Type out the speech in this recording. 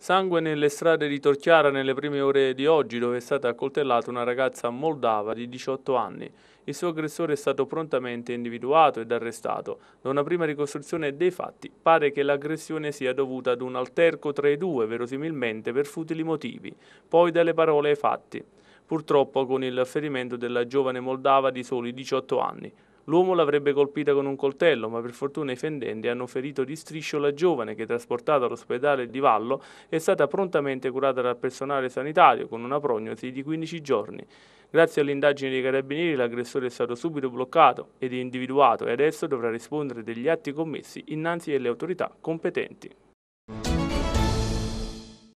Sangue nelle strade di Torchiara nelle prime ore di oggi dove è stata accoltellata una ragazza moldava di 18 anni. Il suo aggressore è stato prontamente individuato ed arrestato. Da una prima ricostruzione dei fatti pare che l'aggressione sia dovuta ad un alterco tra i due, verosimilmente per futili motivi, poi dalle parole ai fatti. Purtroppo con il ferimento della giovane moldava di soli 18 anni. L'uomo l'avrebbe colpita con un coltello, ma per fortuna i fendenti hanno ferito di striscio la giovane che, trasportata all'ospedale di Vallo, è stata prontamente curata dal personale sanitario con una prognosi di 15 giorni. Grazie all'indagine dei carabinieri l'aggressore è stato subito bloccato ed individuato e adesso dovrà rispondere degli atti commessi innanzi alle autorità competenti.